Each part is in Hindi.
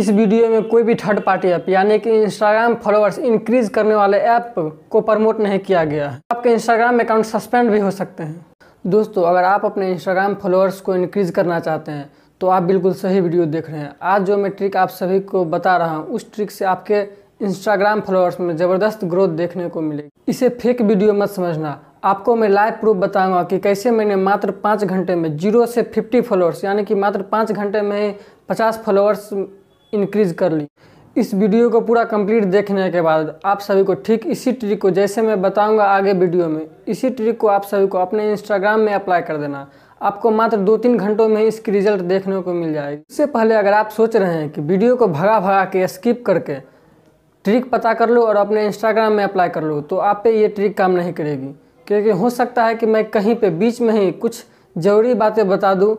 इस वीडियो में कोई भी थर्ड पार्टी ऐप यानी कि इंस्टाग्राम फॉलोअर्स इंक्रीज करने वाले ऐप को प्रमोट नहीं किया गया है आपके इंस्टाग्राम अकाउंट सस्पेंड भी हो सकते हैं दोस्तों अगर आप अपने इंस्टाग्राम फॉलोअर्स को इंक्रीज करना चाहते हैं तो आप बिल्कुल सही वीडियो देख रहे हैं आज जो मैं ट्रिक आप सभी को बता रहा हूँ उस ट्रिक से आपके इंस्टाग्राम फॉलोअर्स में ज़बरदस्त ग्रोथ देखने को मिलेगी इसे फेक वीडियो मत समझना आपको मैं लाइव प्रूफ बताऊंगा कि कैसे मैंने मात्र पाँच घंटे में जीरो से फिफ्टी फॉलोअर्स यानी कि मात्र पाँच घंटे में पचास फॉलोअर्स इंक्रीज़ कर ली इस वीडियो को पूरा कंप्लीट देखने के बाद आप सभी को ठीक इसी ट्रिक को जैसे मैं बताऊंगा आगे वीडियो में इसी ट्रिक को आप सभी को अपने इंस्टाग्राम में अप्लाई कर देना आपको मात्र दो तीन घंटों में इसकी रिजल्ट देखने को मिल जाएगी इससे पहले अगर आप सोच रहे हैं कि वीडियो को भगा भगा के स्किप करके ट्रिक पता कर लो और अपने इंस्टाग्राम में अप्लाई कर लो तो आप पे ये ट्रिक काम नहीं करेगी क्योंकि हो सकता है कि मैं कहीं पे बीच में ही कुछ ज़रूरी बातें बता दूँ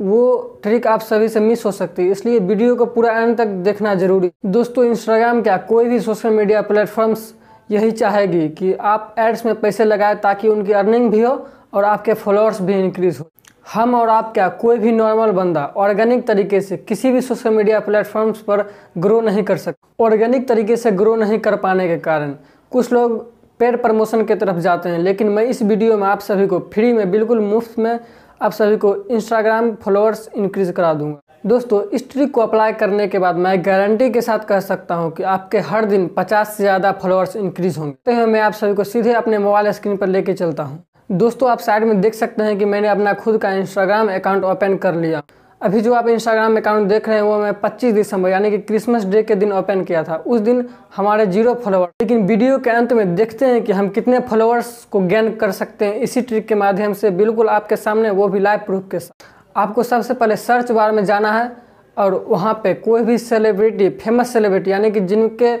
वो ट्रिक आप सभी से मिस हो सकती है इसलिए वीडियो को पूरा एंड तक देखना जरूरी दोस्तों इंस्टाग्राम क्या कोई भी सोशल मीडिया प्लेटफॉर्म्स यही चाहेगी कि आप एड्स में पैसे लगाए ताकि उनकी अर्निंग भी हो और आपके फॉलोअर्स भी इंक्रीज़ हो हम और आप क्या कोई भी नॉर्मल बंदा ऑर्गेनिक तरीके से किसी भी सोशल मीडिया प्लेटफॉर्म्स पर ग्रो नहीं कर सकता ऑर्गेनिक तरीके से ग्रो नहीं कर पाने के कारण कुछ लोग पेड प्रमोशन की तरफ जाते हैं लेकिन मैं इस वीडियो में आप सभी को फ्री में बिल्कुल मुफ्त में आप सभी को इंस्टाग्राम फॉलोअर्स इंक्रीज़ करा दूंगा दोस्तों इस ट्रिक को अप्लाई करने के बाद मैं गारंटी के साथ कह सकता हूं कि आपके हर दिन 50 से ज़्यादा फॉलोअर्स इंक्रीज़ होंगे तो मैं आप सभी को सीधे अपने मोबाइल स्क्रीन पर लेके चलता हूं दोस्तों आप साइड में देख सकते हैं कि मैंने अपना खुद का इंस्टाग्राम अकाउंट ओपन कर लिया अभी जो आप इंस्टाग्राम अकाउंट देख रहे हैं वो मैं 25 दिसंबर यानी कि क्रिसमस डे के दिन ओपन किया था उस दिन हमारे जीरो फॉलोअर लेकिन वीडियो के अंत में देखते हैं कि हम कितने फॉलोअर्स को गेन कर सकते हैं इसी ट्रिक के माध्यम से बिल्कुल आपके सामने वो भी लाइव प्रूफ के साथ आपको सबसे पहले सर्च बार में जाना है और वहाँ पे कोई भी सेलिब्रिटी फेमस सेलिब्रिटी यानी कि जिनके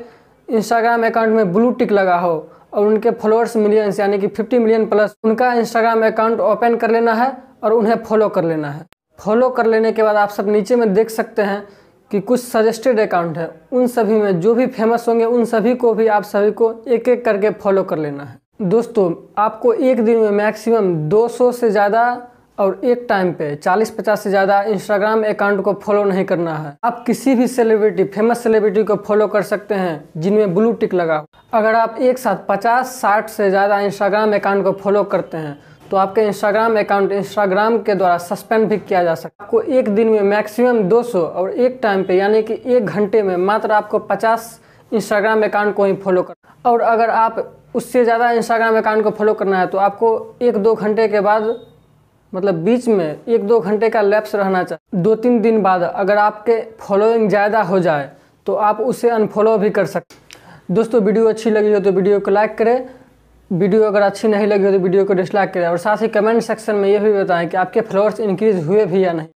इंस्टाग्राम अकाउंट में ब्लू टिक लगा हो और उनके फॉलोअर्स मिलियंस यानी कि 50 मिलियन प्लस उनका इंस्टाग्राम अकाउंट ओपन कर लेना है और उन्हें फॉलो कर लेना है फॉलो कर लेने के बाद आप सब नीचे में देख सकते हैं कि कुछ सजेस्टेड अकाउंट है उन सभी में जो भी फेमस होंगे उन सभी को भी आप सभी को एक एक करके फॉलो कर लेना है दोस्तों आपको एक दिन में मैक्सिमम 200 से ज़्यादा और एक टाइम पे 40-50 से ज़्यादा इंस्टाग्राम अकाउंट को फॉलो नहीं करना है आप किसी भी सेलिब्रिटी फेमस सेलिब्रिटी को फॉलो कर सकते हैं जिनमें ब्लू टिक लगा अगर आप एक साथ 50-60 से ज़्यादा इंस्टाग्राम अकाउंट को फॉलो करते हैं तो आपके इंस्टाग्राम अकाउंट इंस्टाग्राम के द्वारा सस्पेंड भी किया जा सकता है आपको एक दिन में मैक्सिमम 200 और एक टाइम पे यानी कि एक घंटे में मात्र आपको 50 इंस्टाग्राम अकाउंट को ही फॉलो कर और अगर आप उससे ज़्यादा इंस्टाग्राम अकाउंट को फॉलो करना है तो आपको एक दो घंटे के बाद मतलब बीच में एक दो घंटे का लैप्स रहना चाहिए दो तीन दिन बाद अगर आपके फॉलोइंग ज़्यादा हो जाए तो आप उसे अनफॉलो भी कर सकते दोस्तों वीडियो अच्छी लगी हो तो वीडियो को लाइक करें वीडियो अगर अच्छी नहीं लगी हो तो वीडियो को डिसलाइक करें और साथ ही कमेंट सेक्शन में ये भी बताएं कि आपके फ्लोर्स इंक्रीज हुए भी या नहीं